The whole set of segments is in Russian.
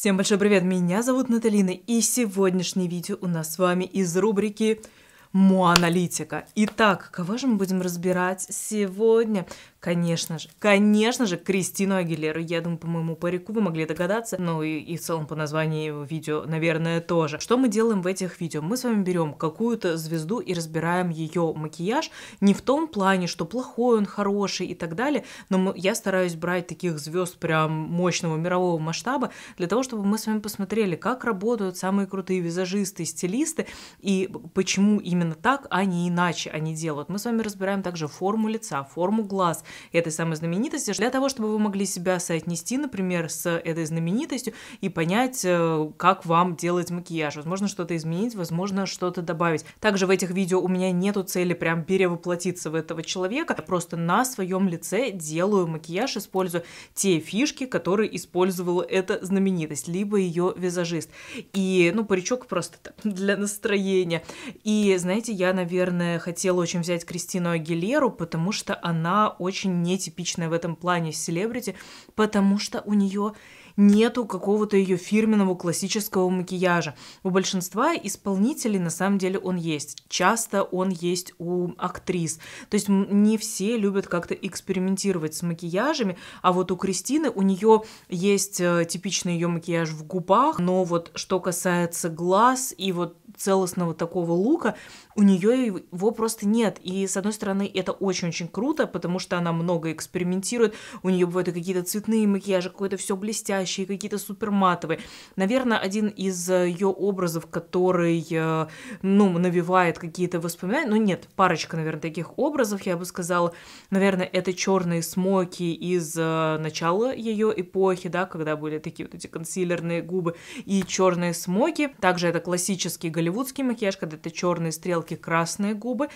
Всем большой привет, меня зовут Наталина, и сегодняшнее видео у нас с вами из рубрики Муаналитика. Итак, кого же мы будем разбирать сегодня? Конечно же, конечно же, Кристину Агилеру. Я думаю, по моему парику вы могли догадаться, ну и, и в целом по названию видео, наверное, тоже. Что мы делаем в этих видео? Мы с вами берем какую-то звезду и разбираем ее макияж не в том плане, что плохой он, хороший и так далее, но мы, я стараюсь брать таких звезд прям мощного мирового масштаба для того, чтобы мы с вами посмотрели, как работают самые крутые визажисты, стилисты и почему именно так, а не иначе они делают. Мы с вами разбираем также форму лица, форму глаз, этой самой знаменитости, для того, чтобы вы могли себя соотнести, например, с этой знаменитостью и понять, э, как вам делать макияж. Возможно, что-то изменить, возможно, что-то добавить. Также в этих видео у меня нету цели прям перевоплотиться в этого человека. Я просто на своем лице делаю макияж, используя те фишки, которые использовала эта знаменитость, либо ее визажист. И, ну, паричок просто для настроения. И, знаете, я, наверное, хотела очень взять Кристину Агилеру, потому что она очень очень нетипичная в этом плане селебрити, потому что у нее нету какого-то ее фирменного классического макияжа. У большинства исполнителей на самом деле он есть. Часто он есть у актрис. То есть не все любят как-то экспериментировать с макияжами, а вот у Кристины у нее есть э, типичный ее макияж в губах, но вот что касается глаз и вот целостного такого лука, у нее его просто нет. И с одной стороны это очень-очень круто, потому что она много экспериментирует, у нее бывают какие-то цветные макияжи, какое-то все блестящее, блестящие, какие-то супер матовые. Наверное, один из э, ее образов, который, э, ну, навевает какие-то воспоминания, ну нет, парочка, наверное, таких образов, я бы сказала, наверное, это черные смоки из э, начала ее эпохи, да, когда были такие вот эти консилерные губы и черные смоки. Также это классический голливудский макияж, когда это черные стрелки, красные губы.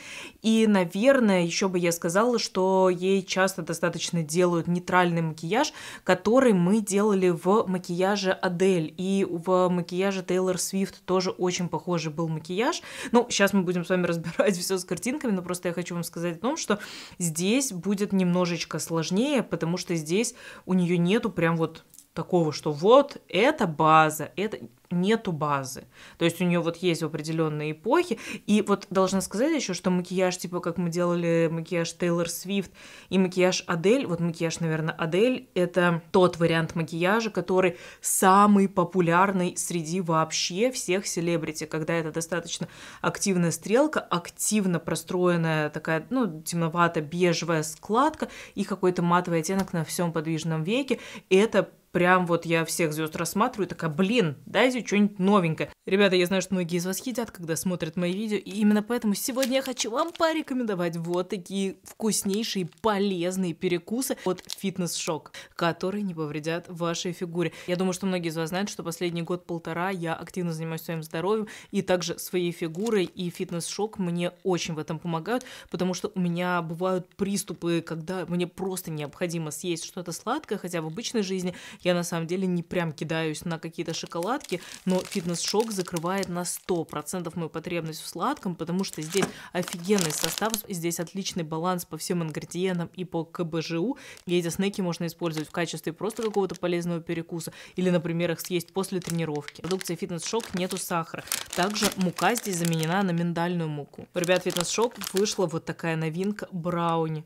И, наверное, еще бы я сказала, что ей часто достаточно делают нейтральный макияж, который мы делали в макияже Адель, и в макияже Тейлор Свифт тоже очень похожий был макияж. Ну, сейчас мы будем с вами разбирать все с картинками, но просто я хочу вам сказать о том, что здесь будет немножечко сложнее, потому что здесь у нее нету прям вот такого, что вот это база, это нету базы. То есть у нее вот есть определенные эпохи. И вот должна сказать еще, что макияж, типа как мы делали макияж Тейлор Свифт и макияж Адель, вот макияж, наверное, Адель, это тот вариант макияжа, который самый популярный среди вообще всех селебрити, когда это достаточно активная стрелка, активно простроенная такая, ну, темновато-бежевая складка и какой-то матовый оттенок на всем подвижном веке. это прям вот я всех звезд рассматриваю, такая, блин, дайте что-нибудь новенькое. Ребята, я знаю, что многие из вас едят, когда смотрят мои видео, и именно поэтому сегодня я хочу вам порекомендовать вот такие вкуснейшие, полезные перекусы от Fitness Shock, которые не повредят вашей фигуре. Я думаю, что многие из вас знают, что последний год-полтора я активно занимаюсь своим здоровьем и также своей фигурой, и Fitness Shock мне очень в этом помогают, потому что у меня бывают приступы, когда мне просто необходимо съесть что-то сладкое, хотя в обычной жизни я на самом деле не прям кидаюсь на какие-то шоколадки, но фитнес-шок закрывает на 100% мою потребность в сладком, потому что здесь офигенный состав, здесь отличный баланс по всем ингредиентам и по КБЖУ. И эти снеки можно использовать в качестве просто какого-то полезного перекуса или, например, их съесть после тренировки. В продукции фитнес-шок нету сахара. Также мука здесь заменена на миндальную муку. Ребят, фитнес-шок вышла вот такая новинка брауни.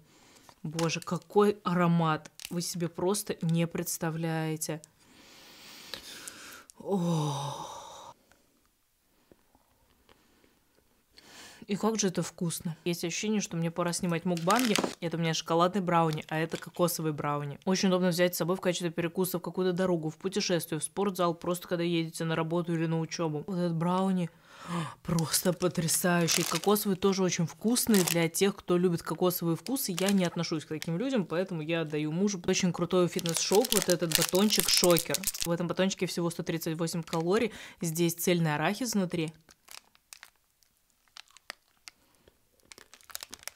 Боже, какой аромат! Вы себе просто не представляете. О. И как же это вкусно. Есть ощущение, что мне пора снимать мукбанги. Это у меня шоколадный брауни, а это кокосовый брауни. Очень удобно взять с собой в качестве перекуса в какую-то дорогу, в путешествие, в спортзал, просто когда едете на работу или на учебу. Вот этот брауни Просто потрясающий. кокосовый тоже очень вкусный для тех, кто любит кокосовые вкусы. Я не отношусь к таким людям, поэтому я даю мужу очень крутой фитнес-шок. Вот этот батончик шокер. В этом батончике всего 138 калорий. Здесь цельный арахис внутри.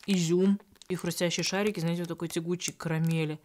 Изюм и хрустящие шарики, знаете, вот такой тягучий карамели.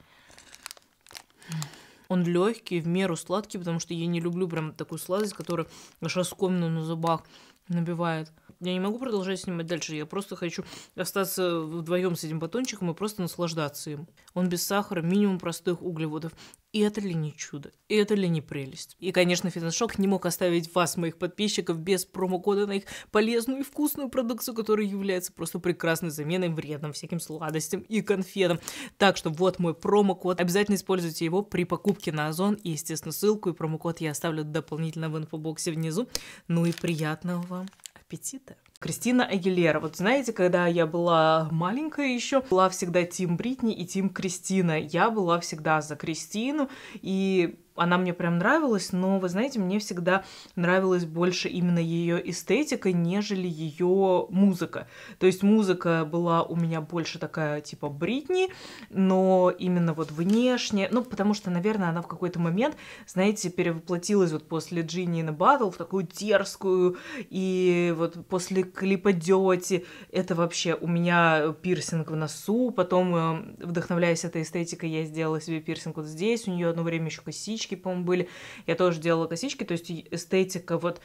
Он легкий, в меру сладкий, потому что я не люблю прям такую сладость, которая аж на зубах набивает я не могу продолжать снимать дальше. Я просто хочу остаться вдвоем с этим батончиком и просто наслаждаться им. Он без сахара, минимум простых углеводов. И это ли не чудо? И это ли не прелесть? И, конечно, фитнес не мог оставить вас, моих подписчиков, без промокода на их полезную и вкусную продукцию, которая является просто прекрасной заменой вредным всяким сладостям и конфетам. Так что вот мой промокод. Обязательно используйте его при покупке на Озон. И, естественно, ссылку и промокод я оставлю дополнительно в инфобоксе внизу. Ну и приятного вам! аппетита. Кристина Агилера. Вот знаете, когда я была маленькая еще, была всегда Тим Бритни и Тим Кристина. Я была всегда за Кристину, и она мне прям нравилась, но, вы знаете, мне всегда нравилась больше именно ее эстетика, нежели ее музыка. То есть музыка была у меня больше такая типа Бритни, но именно вот внешне, ну, потому что, наверное, она в какой-то момент, знаете, перевоплотилась вот после Джинни на Баттл в такую дерзкую и вот после клипа Дети это вообще у меня пирсинг в носу, потом, э, вдохновляясь этой эстетикой, я сделала себе пирсинг вот здесь, у нее одно время еще косички, косички, по-моему, были. Я тоже делала косички, то есть эстетика вот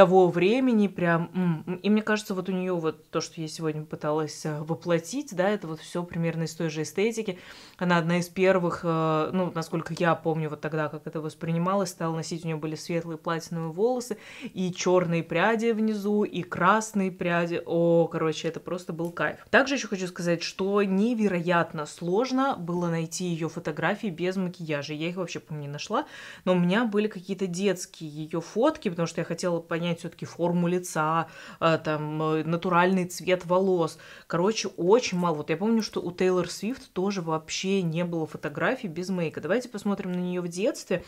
того времени прям. И мне кажется, вот у нее вот то, что я сегодня пыталась э, воплотить, да, это вот все примерно из той же эстетики. Она одна из первых, э, ну, насколько я помню, вот тогда, как это воспринималось, стала носить, у нее были светлые платиновые волосы, и черные пряди внизу, и красные пряди. О, короче, это просто был кайф. Также еще хочу сказать, что невероятно сложно было найти ее фотографии без макияжа. Я их вообще, по-моему, не нашла, но у меня были какие-то детские ее фотки, потому что я хотела понять, менять все-таки форму лица, э, там, э, натуральный цвет волос. Короче, очень мало. Вот я помню, что у Тейлор Свифт тоже вообще не было фотографий без мейка. Давайте посмотрим на нее в детстве.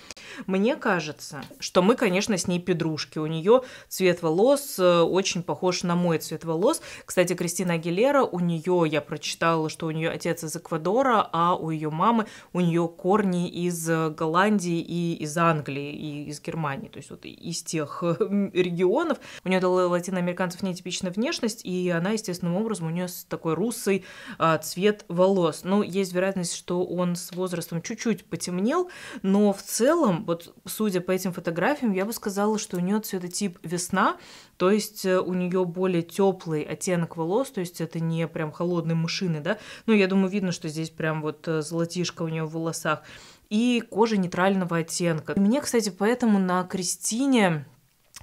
Мне кажется, что мы, конечно, с ней подружки. У нее цвет волос э, очень похож на мой цвет волос. Кстати, Кристина Агилера, у нее, я прочитала, что у нее отец из Эквадора, а у ее мамы, у нее корни из Голландии и из Англии, и из Германии. То есть вот из тех регионов. У нее для латиноамериканцев нетипичная внешность, и она естественным образом у нее такой русый а, цвет волос. Но ну, есть вероятность, что он с возрастом чуть-чуть потемнел, но в целом, вот судя по этим фотографиям, я бы сказала, что у нее цветотип весна, то есть э, у нее более теплый оттенок волос, то есть это не прям холодные мышины, да. Ну, я думаю, видно, что здесь прям вот э, золотишко у нее в волосах и кожа нейтрального оттенка. Мне, кстати, поэтому на Кристине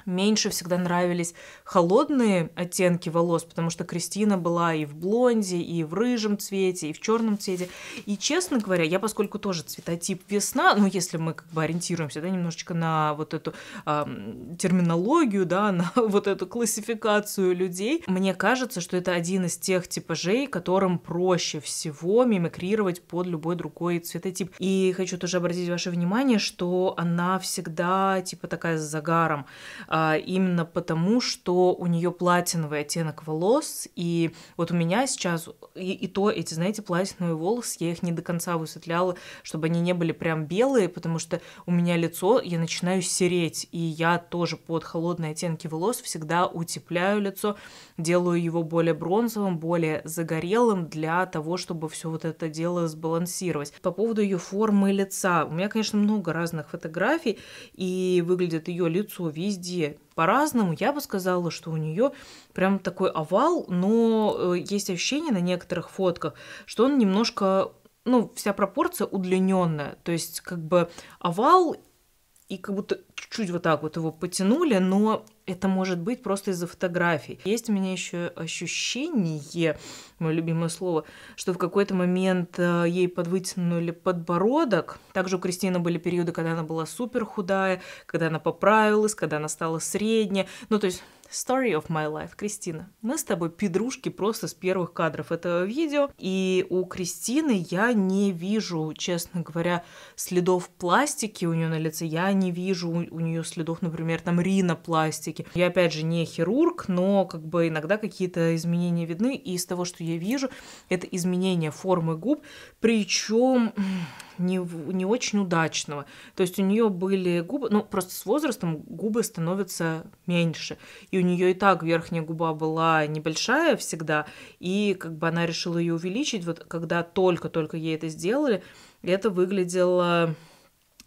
меньше всегда нравились холодные оттенки волос, потому что Кристина была и в блонде, и в рыжем цвете, и в черном цвете. И, честно говоря, я, поскольку тоже цветотип весна, ну, если мы как бы ориентируемся, да, немножечко на вот эту э, терминологию, да, на вот эту классификацию людей, мне кажется, что это один из тех типажей, которым проще всего мимикрировать под любой другой цветотип. И хочу тоже обратить ваше внимание, что она всегда типа такая с загаром. Э, а, именно потому, что у нее платиновый оттенок волос, и вот у меня сейчас и, и то эти, знаете, платиновые волосы, я их не до конца высветляла, чтобы они не были прям белые, потому что у меня лицо, я начинаю сереть, и я тоже под холодные оттенки волос всегда утепляю лицо, делаю его более бронзовым, более загорелым для того, чтобы все вот это дело сбалансировать. По поводу ее формы лица, у меня, конечно, много разных фотографий, и выглядит ее лицо везде, везде по-разному. Я бы сказала, что у нее прям такой овал, но э, есть ощущение на некоторых фотках, что он немножко ну, вся пропорция удлиненная, то есть как бы овал и как будто чуть-чуть вот так вот его потянули, но это может быть просто из-за фотографий. Есть у меня еще ощущение, мое любимое слово, что в какой-то момент э, ей подвытянули подбородок. Также у Кристины были периоды, когда она была супер худая, когда она поправилась, когда она стала средняя. Ну, то есть Story of my life. Кристина, мы с тобой пидрушки просто с первых кадров этого видео. И у Кристины я не вижу, честно говоря, следов пластики у нее на лице. Я не вижу у, нее следов, например, там ринопластики все-таки. Я, опять же, не хирург, но как бы иногда какие-то изменения видны, и из того, что я вижу, это изменение формы губ, причем не, не очень удачного. То есть у нее были губы, ну просто с возрастом губы становятся меньше. И у нее и так верхняя губа была небольшая всегда, и как бы она решила ее увеличить. Вот когда только-только ей это сделали, это выглядело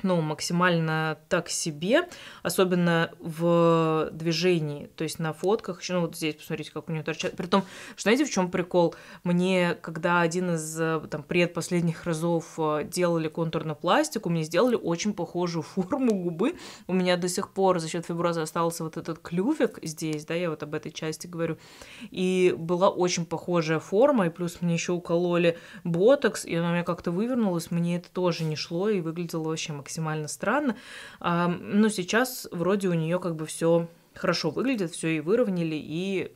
ну, максимально так себе, особенно в движении, то есть на фотках, еще, ну, вот здесь, посмотрите, как у нее торчат. Притом, что знаете, в чем прикол? Мне, когда один из э, там предпоследних разов э, делали контурную пластику, мне сделали очень похожую форму губы. У меня до сих пор за счет фиброза остался вот этот клювик здесь, да, я вот об этой части говорю. И была очень похожая форма, и плюс мне еще укололи ботокс, и она у меня как-то вывернулась, мне это тоже не шло и выглядело вообще максимально максимально странно. но сейчас вроде у нее как бы все хорошо выглядит, все и выровняли, и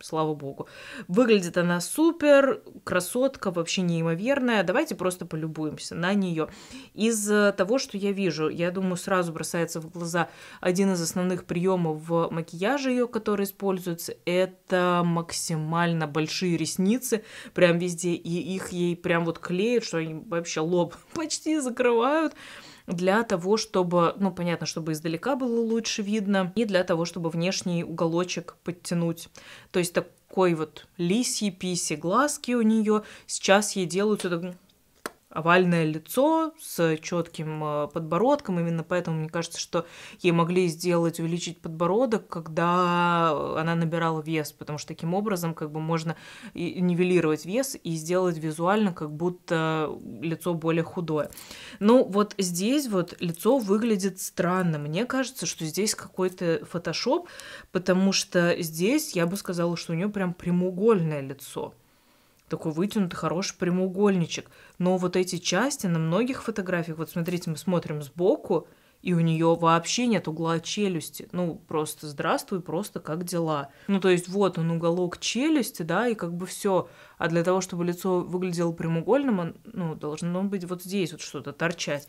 слава богу. Выглядит она супер, красотка вообще неимоверная. Давайте просто полюбуемся на нее. Из э, того, что я вижу, я думаю, сразу бросается в глаза один из основных приемов в макияже ее, который используется, это максимально большие ресницы, прям везде, и их ей прям вот клеят, что они вообще лоб почти закрывают для того, чтобы, ну, понятно, чтобы издалека было лучше видно, и для того, чтобы внешний уголочек подтянуть. То есть такой вот лисьи писи глазки у нее. Сейчас ей делают это овальное лицо с четким э, подбородком. Именно поэтому мне кажется, что ей могли сделать, увеличить подбородок, когда она набирала вес, потому что таким образом как бы можно и нивелировать вес и сделать визуально как будто лицо более худое. Ну вот здесь вот лицо выглядит странно. Мне кажется, что здесь какой-то фотошоп, потому что здесь я бы сказала, что у нее прям прямоугольное лицо такой вытянутый, хороший прямоугольничек. Но вот эти части на многих фотографиях, вот смотрите, мы смотрим сбоку, и у нее вообще нет угла челюсти. Ну, просто здравствуй, просто как дела. Ну, то есть вот он уголок челюсти, да, и как бы все. А для того, чтобы лицо выглядело прямоугольным, он, ну, должно быть вот здесь вот что-то торчать.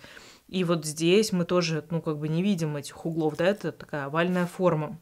И вот здесь мы тоже, ну, как бы не видим этих углов, да, это такая овальная форма.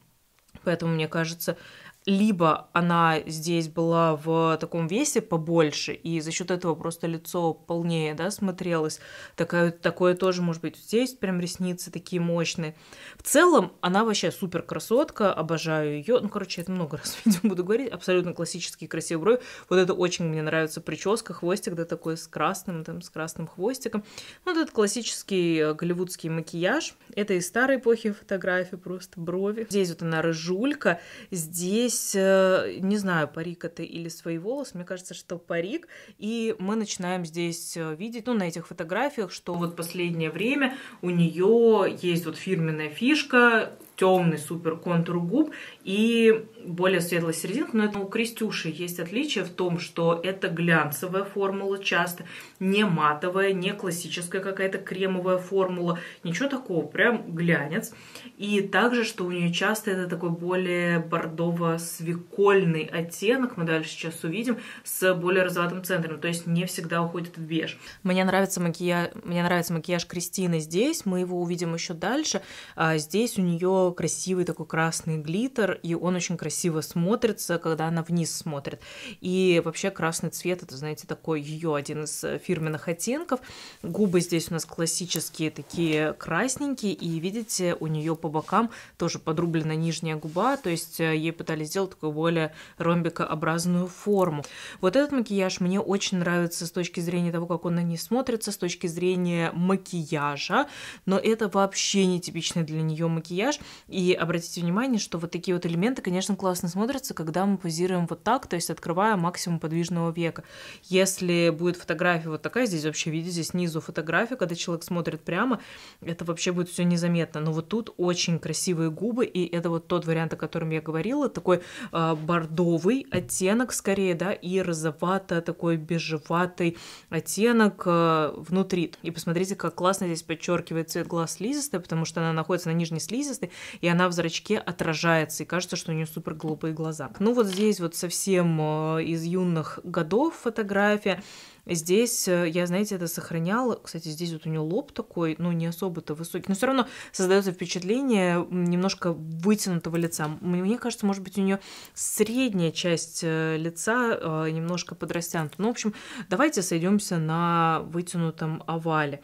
Поэтому, мне кажется, либо она здесь была в таком весе побольше, и за счет этого просто лицо полнее, да, смотрелось. Такое, такое тоже может быть. Здесь прям ресницы такие мощные. В целом, она вообще супер красотка, обожаю ее. Ну, короче, это много раз видимо буду говорить. Абсолютно классические красивые брови. Вот это очень мне нравится прическа, хвостик, да, такой с красным, там, с красным хвостиком. Ну, вот этот классический э, голливудский макияж. Это из старой эпохи фотографии, просто брови. Здесь вот она рыжулька, здесь здесь, э, не знаю, парик это или свои волосы, мне кажется, что парик. И мы начинаем здесь э, видеть, ну, на этих фотографиях, что вот последнее время у нее есть вот фирменная фишка, темный супер контур губ и более светлая серединка. Но это у Крестюши есть отличие в том, что это глянцевая формула часто, не матовая, не классическая какая-то кремовая формула, ничего такого, прям глянец. И также, что у нее часто это такой более бордово-свекольный оттенок, мы дальше сейчас увидим, с более розоватым центром, то есть не всегда уходит в беж. Мне нравится макияж, мне нравится макияж Кристины здесь, мы его увидим еще дальше. А здесь у нее красивый такой красный глиттер, и он очень красиво смотрится, когда она вниз смотрит. И вообще красный цвет, это, знаете, такой ее один из э, фирменных оттенков. Губы здесь у нас классические, такие красненькие, и видите, у нее по бокам тоже подрублена нижняя губа, то есть э, ей пытались сделать такую более ромбикообразную форму. Вот этот макияж мне очень нравится с точки зрения того, как он на ней смотрится, с точки зрения макияжа, но это вообще не типичный для нее макияж. И обратите внимание, что вот такие вот элементы, конечно, классно смотрятся, когда мы позируем вот так, то есть открывая максимум подвижного века. Если будет фотография вот такая, здесь вообще видите, снизу фотография, когда человек смотрит прямо, это вообще будет все незаметно. Но вот тут очень красивые губы, и это вот тот вариант, о котором я говорила, такой э, бордовый оттенок скорее, да, и розовато, такой бежеватый оттенок э, внутри. И посмотрите, как классно здесь подчеркивает цвет глаз слизистой, потому что она находится на нижней слизистой, и она в зрачке отражается, и кажется, что у нее супер голубые глаза. Ну вот здесь вот совсем э, из юных годов фотография. Здесь э, я, знаете, это сохраняла. Кстати, здесь вот у нее лоб такой, ну, не особо-то высокий. Но все равно создается впечатление немножко вытянутого лица. Мне кажется, может быть, у нее средняя часть э, лица немножко подрастянута. Ну, в общем, давайте сойдемся на вытянутом овале.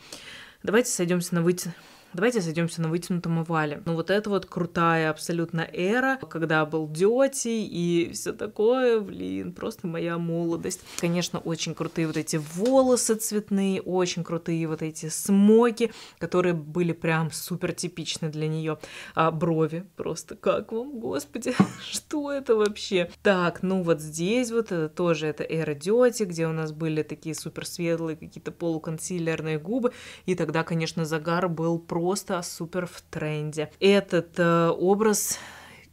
Давайте сойдемся на вытянутом Давайте зайдемся на вытянутом овале. Ну вот это вот крутая абсолютно эра, когда был Дёти и все такое, блин, просто моя молодость. Конечно, очень крутые вот эти волосы цветные, очень крутые вот эти смоки, которые были прям супер типичны для нее. А брови просто как вам, господи, что это вообще? Так, ну вот здесь вот это тоже это эра Дёти, где у нас были такие супер светлые какие-то полуконсилерные губы, и тогда, конечно, загар был просто просто супер в тренде. Этот э, образ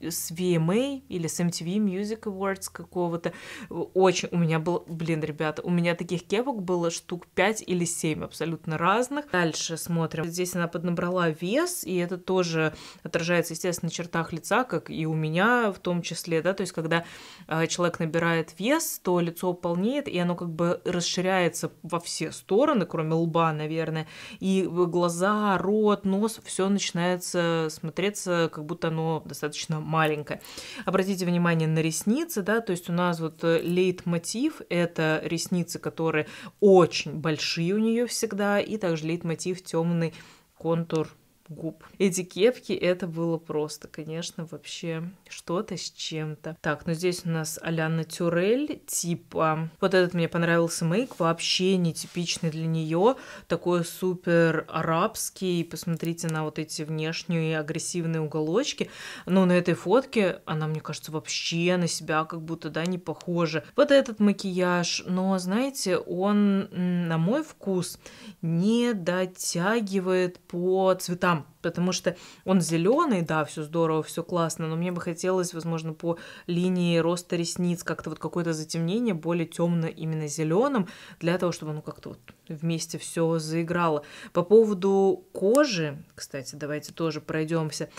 с VMA или с MTV Music Awards какого-то. Очень у меня был, блин, ребята, у меня таких кепок было штук 5 или 7 абсолютно разных. Дальше смотрим. Здесь она поднабрала вес, и это тоже отражается, естественно, на чертах лица, как и у меня в том числе, да, то есть когда а, человек набирает вес, то лицо полнеет, и оно как бы расширяется во все стороны, кроме лба, наверное, и глаза, рот, нос, все начинается смотреться, как будто оно достаточно маленькая. Обратите внимание на ресницы, да, то есть у нас вот э, лейтмотив – это ресницы, которые очень большие у нее всегда, и также лейтмотив темный контур губ. Эти кепки, это было просто, конечно, вообще что-то с чем-то. Так, ну здесь у нас Аляна Тюрель, типа... Вот этот мне понравился мейк, вообще нетипичный для нее, такой супер арабский. Посмотрите на вот эти внешние агрессивные уголочки. Но на этой фотке она, мне кажется, вообще на себя как будто, да, не похожа. Вот этот макияж, но, знаете, он, на мой вкус, не дотягивает по цветам Come. потому что он зеленый, да, все здорово, все классно, но мне бы хотелось, возможно, по линии роста ресниц как-то вот какое-то затемнение более темно именно зеленым, для того, чтобы ну как-то вот вместе все заиграло. По поводу кожи, кстати, давайте тоже пройдемся.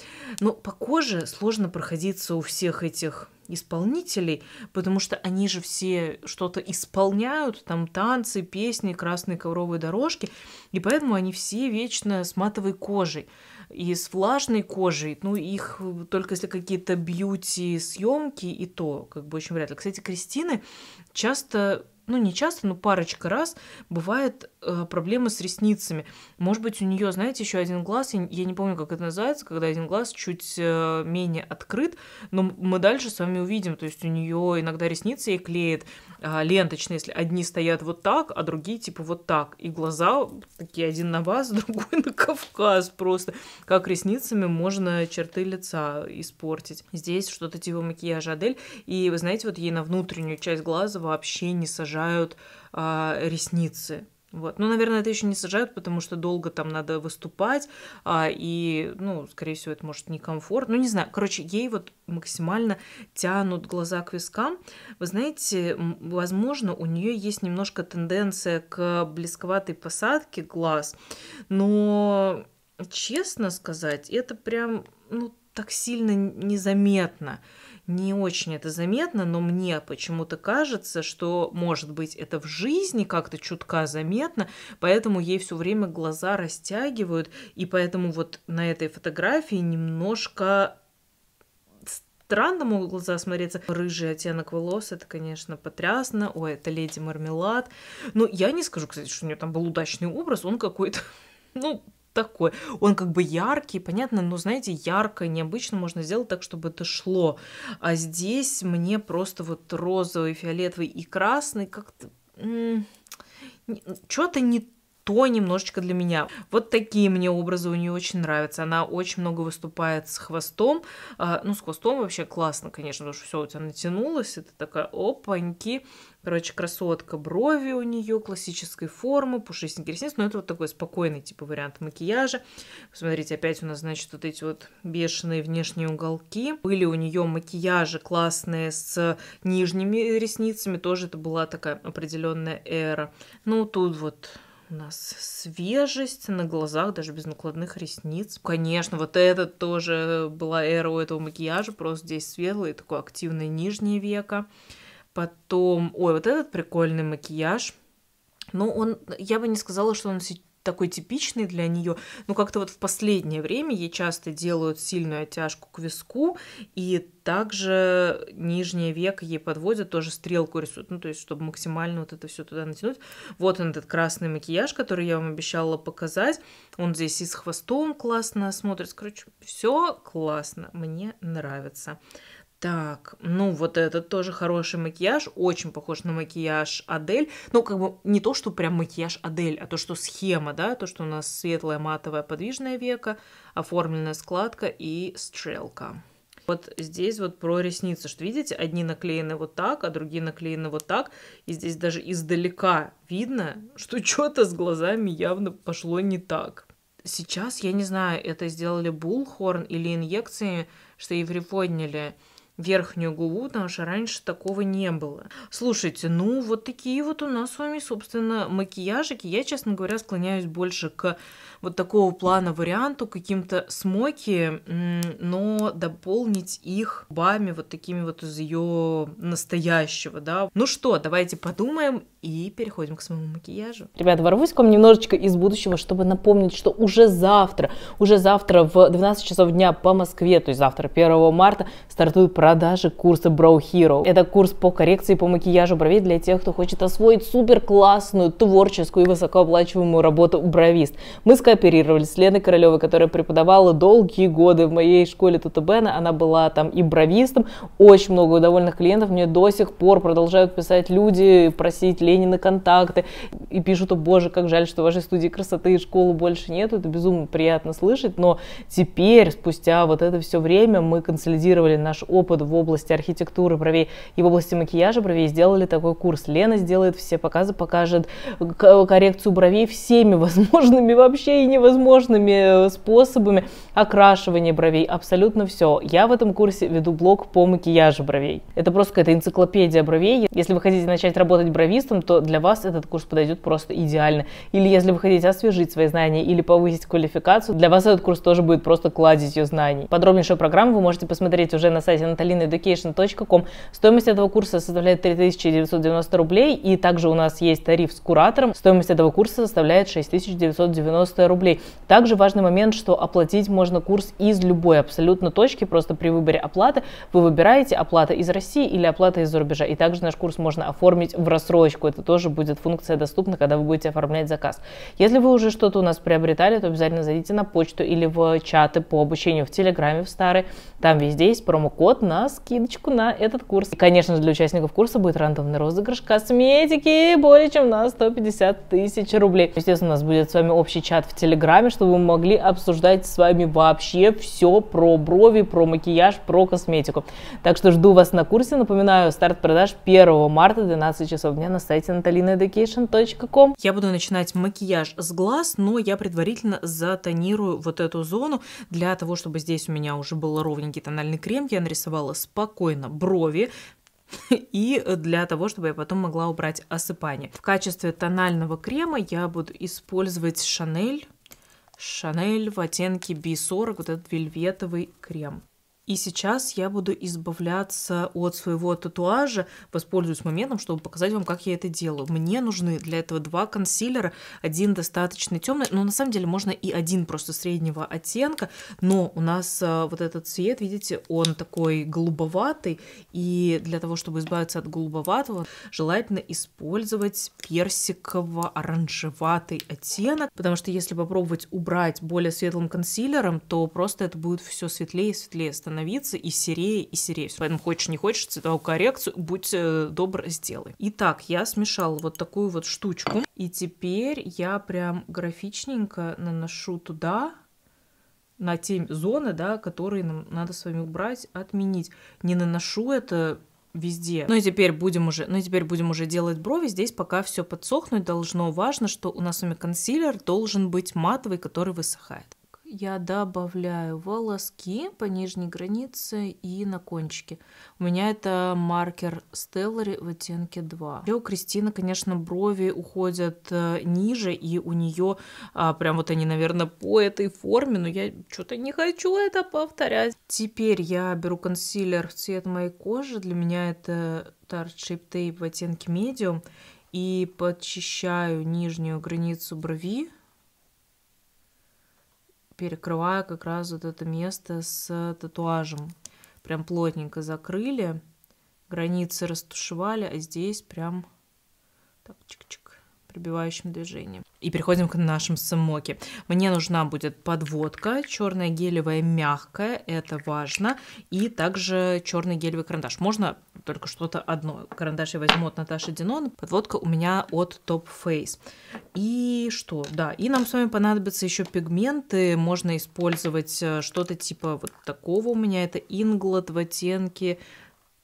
Но ну, по коже сложно проходиться у всех этих исполнителей, потому что они же все что-то исполняют, там танцы, песни, красные ковровые дорожки, и поэтому они все вечно с матовой кожей и с влажной кожей, ну, их э, только если какие-то бьюти-съемки и то, как бы очень вряд ли. Кстати, Кристины часто ну не часто, но парочка раз бывает Э, проблемы с ресницами. Может быть, у нее, знаете, еще один глаз, я не помню, как это называется, когда один глаз чуть э, менее открыт, но мы дальше с вами увидим, то есть у нее иногда ресницы ей клеит а, ленточные, если одни стоят вот так, а другие типа вот так, и глаза такие один на вас, другой на Кавказ просто, как ресницами можно черты лица испортить. Здесь что-то типа макияжа Адель, и вы знаете, вот ей на внутреннюю часть глаза вообще не сажают а, ресницы вот. Ну, наверное, это еще не сажают, потому что долго там надо выступать, а, и, ну, скорее всего, это может некомфортно. Ну, не знаю. Короче, ей вот максимально тянут глаза к вискам. Вы знаете, возможно, у нее есть немножко тенденция к близковатой посадке глаз, но, честно сказать, это прям, ну, так сильно незаметно не очень это заметно, но мне почему-то кажется, что, может быть, это в жизни как-то чутка заметно, поэтому ей все время глаза растягивают, и поэтому вот на этой фотографии немножко странно могут глаза смотреться. Рыжий оттенок волос, это, конечно, потрясно. Ой, это леди Мармелад. Но я не скажу, кстати, что у нее там был удачный образ, он какой-то ну, такой. Он как бы яркий, понятно, но, знаете, ярко, и необычно можно сделать так, чтобы это шло. А здесь мне просто вот розовый, фиолетовый и красный как-то... Что-то не то немножечко для меня. Вот такие мне образы у нее очень нравятся. Она очень много выступает с хвостом. А, ну, с хвостом вообще классно, конечно, потому что все у тебя натянулось, это такая, опаньки. Короче, красотка брови у нее классической формы, пушистенький ресниц, но ну, это вот такой спокойный типа вариант макияжа. Посмотрите, опять у нас, значит, вот эти вот бешеные внешние уголки. Были у нее макияжи классные с нижними ресницами, тоже это была такая определенная эра. Ну, тут вот у нас свежесть на глазах, даже без накладных ресниц. Конечно, вот это тоже была эра у этого макияжа, просто здесь светлый, такой активный нижнее века Потом, ой, вот этот прикольный макияж. Но ну, он, я бы не сказала, что он такой типичный для нее. Но как-то вот в последнее время ей часто делают сильную оттяжку к виску, и также нижнее веко ей подводят, тоже стрелку рисуют, ну, то есть, чтобы максимально вот это все туда натянуть. Вот он, этот красный макияж, который я вам обещала показать. Он здесь и с хвостом классно смотрится. Короче, все классно, мне нравится. Так, ну вот этот тоже хороший макияж, очень похож на макияж Адель. Ну, как бы не то, что прям макияж Адель, а то, что схема, да, то, что у нас светлая матовая подвижная века, оформленная складка и стрелка. Вот здесь вот про ресницы, что видите, одни наклеены вот так, а другие наклеены вот так. И здесь даже издалека видно, что что-то с глазами явно пошло не так. Сейчас, я не знаю, это сделали булхорн или инъекции, что его приподняли верхнюю губу, потому что раньше такого не было. Слушайте, ну вот такие вот у нас с вами, собственно, макияжики. Я, честно говоря, склоняюсь больше к вот такого плана варианту, каким-то смоки, но дополнить их губами вот такими вот из ее настоящего, да. Ну что, давайте подумаем и переходим к своему макияжу. Ребята, ворвусь к вам немножечко из будущего, чтобы напомнить, что уже завтра, уже завтра в 12 часов дня по Москве, то есть завтра 1 марта, стартует проект продажи курса Brow Hero. Это курс по коррекции по макияжу бровей для тех, кто хочет освоить супер классную, творческую и высокооплачиваемую работу бровист. Мы скооперировались с Леной Королевой, которая преподавала долгие годы в моей школе Тутубена. Она была там и бровистом. Очень много удовольных клиентов мне до сих пор продолжают писать люди, просить на контакты и пишут, о боже, как жаль, что в вашей студии красоты и школы больше нет". Это безумно приятно слышать, но теперь, спустя вот это все время, мы консолидировали наш опыт года в области архитектуры бровей и в области макияжа бровей сделали такой курс. Лена сделает все показы, покажет коррекцию бровей всеми возможными вообще и невозможными э, способами окрашивания бровей, абсолютно все. Я в этом курсе веду блог по макияжу бровей. Это просто какая-то энциклопедия бровей. Если вы хотите начать работать бровистом, то для вас этот курс подойдет просто идеально. Или если вы хотите освежить свои знания или повысить квалификацию, для вас этот курс тоже будет просто кладезью знаний. Подробнейшую программу вы можете посмотреть уже на сайте Натальи alineducation.com. Стоимость этого курса составляет 3990 рублей, и также у нас есть тариф с куратором. Стоимость этого курса составляет 6990 рублей. Также важный момент, что оплатить можно курс из любой абсолютно точки, просто при выборе оплаты вы выбираете оплата из России или оплата из-за рубежа. И также наш курс можно оформить в рассрочку. Это тоже будет функция доступна, когда вы будете оформлять заказ. Если вы уже что-то у нас приобретали, то обязательно зайдите на почту или в чаты по обучению в Телеграме, в старый. Там везде есть промокод на скидочку на этот курс. И, конечно же, для участников курса будет рандомный розыгрыш косметики более чем на 150 тысяч рублей. Естественно, у нас будет с вами общий чат в Телеграме, чтобы вы могли обсуждать с вами вообще все про брови, про макияж, про косметику. Так что жду вас на курсе. Напоминаю, старт продаж 1 марта 12 часов дня на сайте natalinaeducation.com. Я буду начинать макияж с глаз, но я предварительно затонирую вот эту зону для того, чтобы здесь у меня уже был ровненький тональный крем. Я нарисовала рисовала спокойно брови, и для того, чтобы я потом могла убрать осыпание. В качестве тонального крема я буду использовать Шанель, Шанель в оттенке B40, вот этот вельветовый крем. И сейчас я буду избавляться от своего татуажа, воспользуюсь моментом, чтобы показать вам, как я это делаю. Мне нужны для этого два консилера, один достаточно темный, но на самом деле можно и один просто среднего оттенка, но у нас а, вот этот цвет, видите, он такой голубоватый, и для того, чтобы избавиться от голубоватого, желательно использовать персиково-оранжеватый оттенок, потому что если попробовать убрать более светлым консилером, то просто это будет все светлее и светлее становиться становиться и серее, и серее. Поэтому хочешь, не хочешь, цветовую коррекцию, будь э, добр, сделай. Итак, я смешала вот такую вот штучку. И теперь я прям графичненько наношу туда на те зоны, да, которые нам надо с вами убрать, отменить. Не наношу это везде. Ну и теперь будем уже, ну и теперь будем уже делать брови. Здесь пока все подсохнуть должно. Важно, что у нас с вами консилер должен быть матовый, который высыхает я добавляю волоски по нижней границе и на кончике. У меня это маркер Stellary в оттенке 2. И у Кристины, конечно, брови уходят э, ниже, и у нее а, прям вот они, наверное, по этой форме, но я что-то не хочу это повторять. Теперь я беру консилер в цвет моей кожи. Для меня это Tarte Shape Tape в оттенке Medium. И подчищаю нижнюю границу брови перекрывая как раз вот это место с э, татуажем. Прям плотненько закрыли, границы растушевали, а здесь прям так чик-чик пробивающим движением. И переходим к нашим самоке Мне нужна будет подводка, черная гелевая мягкая, это важно, и также черный гелевый карандаш. Можно только что-то одно. Карандаш я возьму от Наташи Динон, подводка у меня от Top Face. И что? Да, и нам с вами понадобятся еще пигменты. Можно использовать э, что-то типа вот такого у меня. Это ингла в оттенке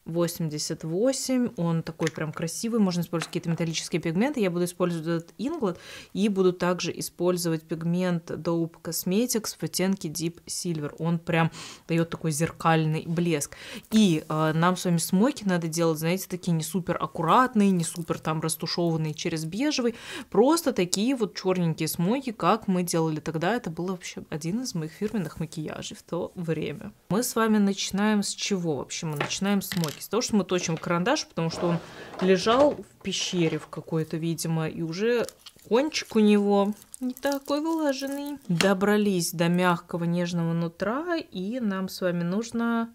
88. Он такой прям красивый. Можно использовать какие-то металлические пигменты. Я буду использовать этот Inglot. И буду также использовать пигмент Dope Cosmetics в оттенке Deep Silver. Он прям дает такой зеркальный блеск. И э, нам с вами смоки надо делать, знаете, такие не супер аккуратные, не супер там растушеванные через бежевый. Просто такие вот черненькие смоки, как мы делали тогда. Это был вообще один из моих фирменных макияжей в то время. Мы с вами начинаем с чего вообще? Мы начинаем с смоки палки, из-за того, что мы точим карандаш, потому что он лежал в пещере в какой-то, видимо, и уже кончик у него не такой вылаженный. Добрались до мягкого нежного нутра, и нам с вами нужно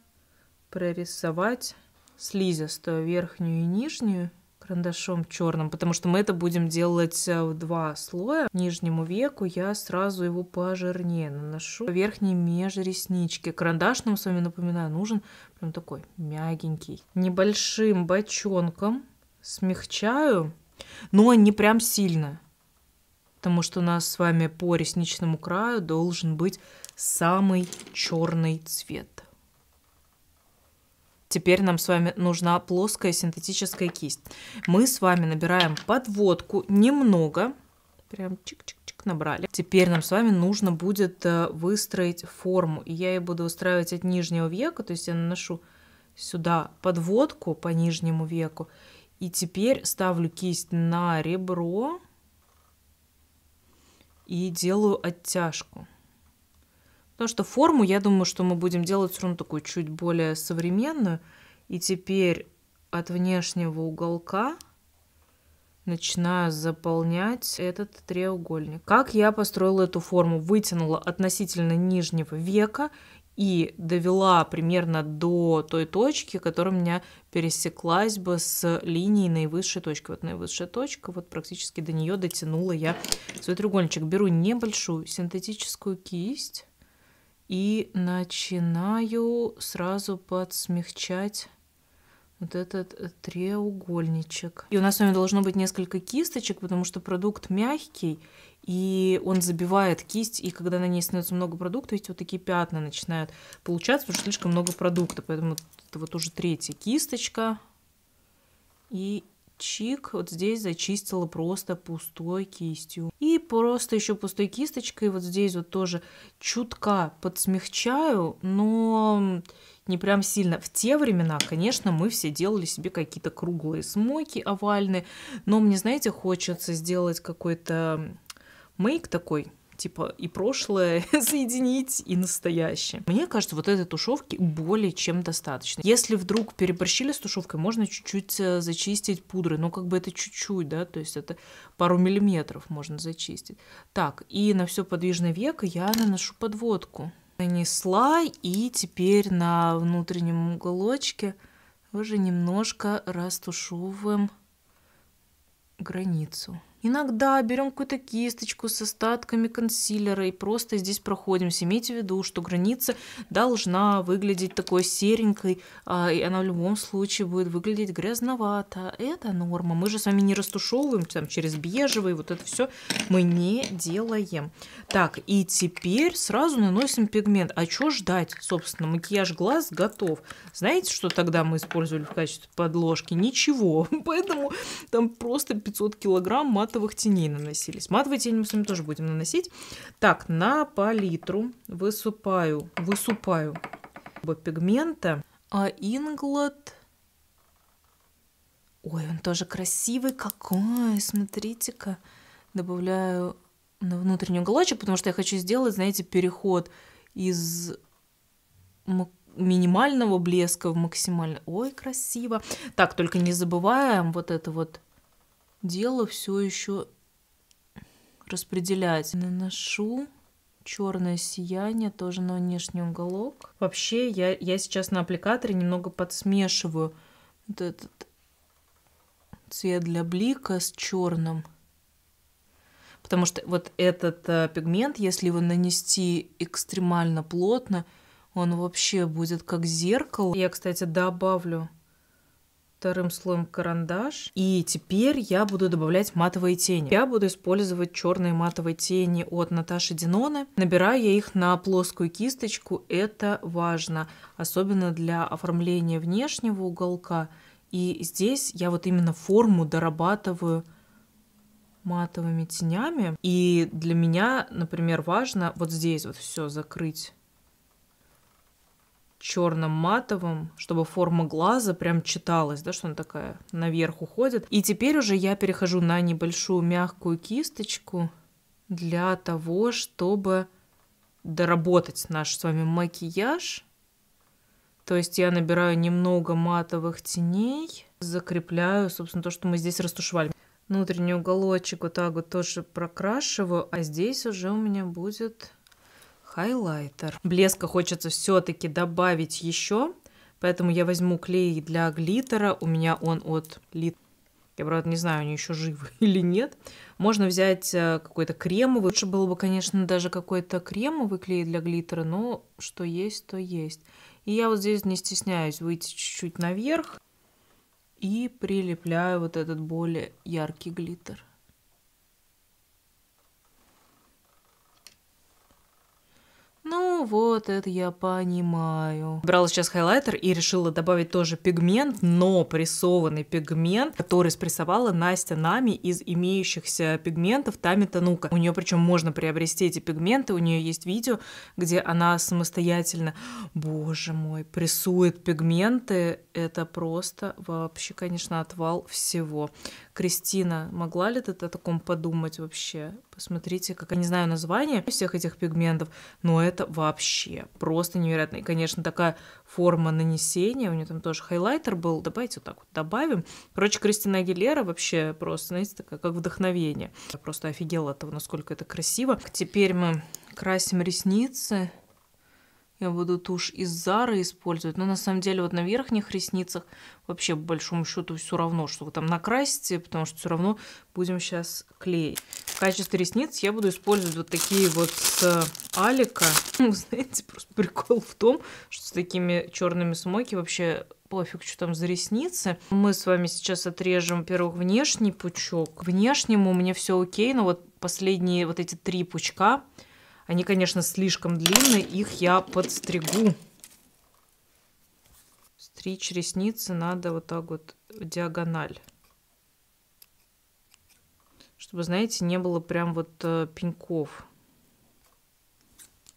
прорисовать слизистую верхнюю и нижнюю карандашом черным, потому что мы это будем делать э, в два слоя. Нижнему веку я сразу его пожирнее наношу. Верхние межреснички. Карандаш нам с вами, напоминаю, нужен прям такой мягенький, небольшим бочонком смягчаю, но не прям сильно, потому что у нас с вами по ресничному краю должен быть самый черный цвет. Теперь нам с вами нужна плоская синтетическая кисть. Мы с вами набираем подводку немного, прям чик-чик, набрали. Теперь нам с вами нужно будет э, выстроить форму. И я ее буду устраивать от нижнего века, то есть я наношу сюда подводку по нижнему веку. И теперь ставлю кисть на ребро и делаю оттяжку. Потому что форму, я думаю, что мы будем делать все равно такую чуть более современную. И теперь от внешнего уголка начинаю заполнять этот треугольник. Как я построила эту форму? Вытянула относительно нижнего века и довела примерно до той точки, которая у меня пересеклась бы с линией наивысшей точки. Вот наивысшая точка, вот практически до нее дотянула я свой треугольничек. Беру небольшую синтетическую кисть и начинаю сразу подсмягчать вот этот э, треугольничек. И у нас с вами должно быть несколько кисточек, потому что продукт мягкий, и он забивает кисть, и когда на ней становится много продукта, эти вот такие пятна начинают получаться, потому что слишком много продукта, поэтому это вот уже третья кисточка. И чик вот здесь зачистила просто пустой кистью. И просто еще пустой кисточкой вот здесь вот тоже чутка подсмягчаю, но не прям сильно. В те времена, конечно, мы все делали себе какие-то круглые смоки овальные, но мне, знаете, хочется сделать какой-то мейк такой, типа и прошлое соединить и настоящее. Мне кажется, вот этой тушевки более чем достаточно. Если вдруг переборщили с тушевкой, можно чуть-чуть э, зачистить пудры но как бы это чуть-чуть, да, то есть это пару миллиметров можно зачистить. Так, и на все подвижное веко я наношу подводку нанесла и теперь на внутреннем уголочке уже немножко растушевываем границу. Иногда берем какую-то кисточку с остатками консилера и просто здесь проходимся. Имейте в виду, что граница должна выглядеть такой серенькой, а, и она в любом случае будет выглядеть грязновато. Это норма. Мы же с вами не растушевываем там, через бежевый, вот это все мы не делаем. Так, и теперь сразу наносим пигмент. А что ждать? Собственно, макияж глаз готов. Знаете, что тогда мы использовали в качестве подложки? Ничего. Поэтому там просто 500 килограмм мат матовых теней наносились. Матовые тени мы с вами тоже будем наносить. Так, на палитру высыпаю, высыпаю пигмента. А Инглот... Ой, он тоже красивый какой, смотрите-ка. Добавляю на внутренний уголочек, потому что я хочу сделать, знаете, переход из минимального блеска в максимально... Ой, красиво. Так, только не забываем вот это вот дело все еще распределять. Наношу черное сияние тоже на внешний уголок. Вообще я, я сейчас на аппликаторе немного подсмешиваю вот этот цвет для блика с черным. Потому что вот этот э, пигмент, если его нанести экстремально плотно, он вообще будет как зеркало. Я, кстати, добавлю вторым слоем карандаш. И теперь я буду добавлять матовые тени. Я буду использовать черные матовые тени от Наташи Диноны. Набираю я их на плоскую кисточку. Это важно, особенно для оформления внешнего уголка. И здесь я вот именно форму дорабатываю матовыми тенями. И для меня, например, важно вот здесь вот все закрыть черным матовым, чтобы форма глаза прям читалась, да, что она такая наверх уходит. И теперь уже я перехожу на небольшую мягкую кисточку для того, чтобы доработать наш с вами макияж. То есть я набираю немного матовых теней, закрепляю, собственно, то, что мы здесь растушевали. Внутренний уголочек вот так вот тоже прокрашиваю, а здесь уже у меня будет хайлайтер. Блеска хочется все-таки добавить еще, поэтому я возьму клей для глиттера. У меня он от Лит. Я, правда, не знаю, они еще живы или нет. Можно взять э, какой-то кремовый. Лучше было бы, конечно, даже какой-то кремовый клей для глиттера, но что есть, то есть. И я вот здесь не стесняюсь выйти чуть-чуть наверх и прилепляю вот этот более яркий глиттер. Ну, вот это я понимаю. Брала сейчас хайлайтер и решила добавить тоже пигмент, но прессованный пигмент, который спрессовала Настя нами из имеющихся пигментов Тами Танука. У нее причем можно приобрести эти пигменты, у нее есть видео, где она самостоятельно, боже мой, прессует пигменты. Это просто вообще, конечно, отвал всего. Кристина, могла ли ты о таком подумать вообще? Смотрите, как я не знаю название всех этих пигментов, но это вообще просто невероятно. И, конечно, такая форма нанесения, у нее там тоже хайлайтер был, давайте вот так вот добавим. Короче, Кристина Агилера вообще просто, знаете, такая как вдохновение. Я просто офигела от того, насколько это красиво. Теперь мы красим ресницы. Я буду тушь из Зары использовать. Но на самом деле вот на верхних ресницах вообще по большому счету все равно, что вы там накрасите, потому что все равно будем сейчас клеить. В качестве ресниц я буду использовать вот такие вот с Алика. Вы ну, знаете, просто прикол в том, что с такими черными смоки вообще пофиг, что там за ресницы. Мы с вами сейчас отрежем, во-первых, внешний пучок. Внешнему у меня все окей, но вот последние вот эти три пучка, они, конечно, слишком длинные, их я подстригу. Стричь ресницы надо вот так вот в диагональ чтобы, знаете, не было прям вот э, пеньков.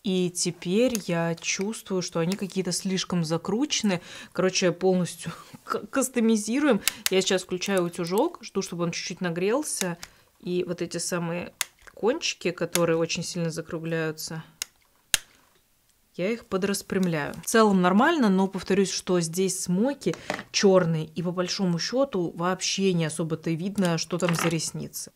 И теперь я чувствую, что они какие-то слишком закручены. Короче, полностью кастомизируем. Я сейчас включаю утюжок, жду, чтобы он чуть-чуть нагрелся. И вот эти самые кончики, которые очень сильно закругляются, я их подраспрямляю. В целом нормально, но повторюсь, что здесь смоки черные, и по большому счету вообще не особо-то видно, что там за ресницы.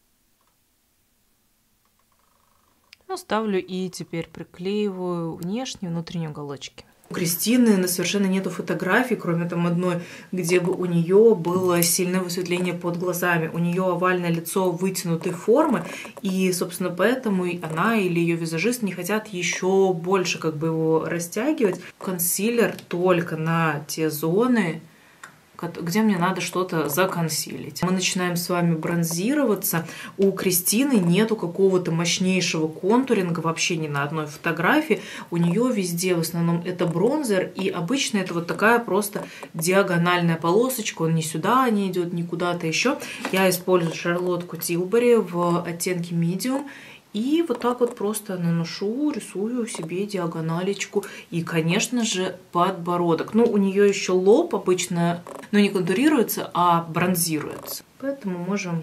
Ну, ставлю и теперь приклеиваю внешние внутренние уголочки. У Кристины на совершенно нету фотографий, кроме там одной, где бы у нее было сильное высветление под глазами. У нее овальное лицо вытянутой формы, и, собственно, поэтому и она или ее визажист не хотят еще больше как бы его растягивать. Консилер только на те зоны, где мне надо что-то законсилить. Мы начинаем с вами бронзироваться. У Кристины нету какого-то мощнейшего контуринга вообще ни на одной фотографии. У нее везде в основном это бронзер, и обычно это вот такая просто диагональная полосочка. Он не сюда не идет, ни куда-то еще. Я использую шарлотку Тилбери в оттенке medium и вот так вот просто наношу, рисую себе диагоналечку. И, конечно же, подбородок. Ну, у нее еще лоб обычно, ну, не контурируется, а бронзируется. Поэтому можем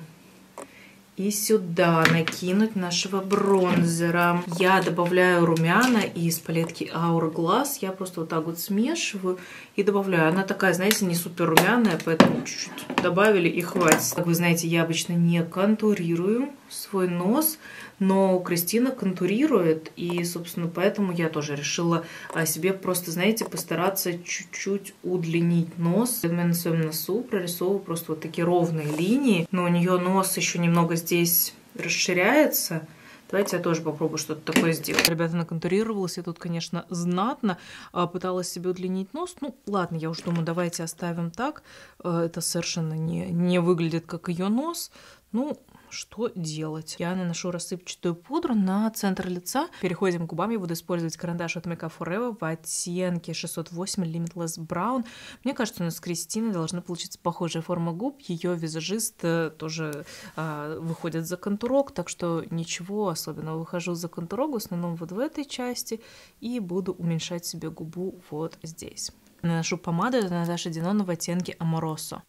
и сюда накинуть нашего бронзера. Я добавляю румяна из палетки Hourglass. Я просто вот так вот смешиваю и добавляю. Она такая, знаете, не супер румяная, поэтому чуть-чуть добавили и хватит. Как вы знаете, я обычно не контурирую свой нос, но Кристина контурирует, и, собственно, поэтому я тоже решила а, себе просто, знаете, постараться чуть-чуть удлинить нос. Я на своем носу прорисовываю просто вот такие ровные линии, но у нее нос еще немного здесь расширяется, Давайте я тоже попробую что-то такое сделать. Ребята, наконтурировалась я тут, конечно, знатно. А, пыталась себе удлинить нос. Ну, ладно, я уже думаю, давайте оставим так. Э, это совершенно не, не выглядит как ее нос. Ну, что делать? Я наношу рассыпчатую пудру на центр лица. Переходим к губам. Я буду использовать карандаш от Make Up Forever в оттенке 608 Limitless Brown. Мне кажется, у нас с Кристиной должна получиться похожая форма губ. Ее визажист э, тоже э, выходит за контурок, так что ничего особенного. Выхожу за контурок, в основном вот в этой части, и буду уменьшать себе губу вот здесь. Наношу помаду, это Наташа Динона в оттенке Аморосо.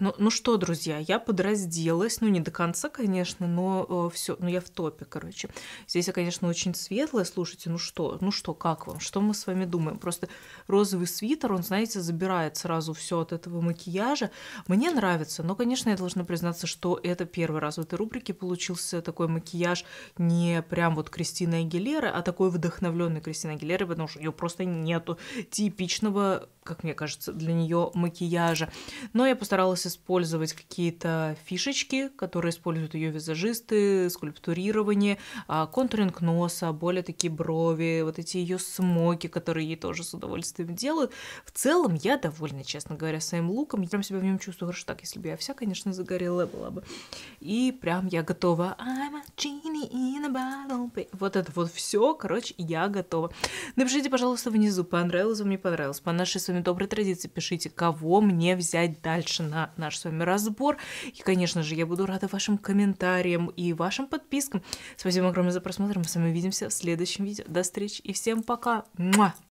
Ну, ну что, друзья, я подразделась, ну не до конца, конечно, но э, все, ну я в топе, короче. Здесь я, конечно, очень светлая, слушайте, ну что, ну что, как вам, что мы с вами думаем? Просто розовый свитер, он, знаете, забирает сразу все от этого макияжа. Мне нравится, но, конечно, я должна признаться, что это первый раз в этой рубрике получился такой макияж не прям вот Кристина Агилера, а такой вдохновленный Кристина Агилера, потому что ее просто нету типичного как мне кажется, для нее макияжа. Но я постаралась использовать какие-то фишечки, которые используют ее визажисты, скульптурирование, а, контуринг носа, более такие брови, вот эти ее смоки, которые ей тоже с удовольствием делают. В целом я довольна, честно говоря, своим луком. Я прям себя в нем чувствую хорошо так, если бы я вся, конечно, загорелая была бы. И прям я готова. I'm a genie in a bottle. Вот это вот все, короче, я готова. Напишите, пожалуйста, внизу, понравилось вам, не понравилось. По нашей с вами традиционной доброй традиции пишите, кого мне взять дальше на наш с вами разбор. И, конечно же, я буду рада вашим комментариям и вашим подпискам. Спасибо огромное за просмотр. Мы с вами увидимся в следующем видео. До встречи и всем пока! Муа!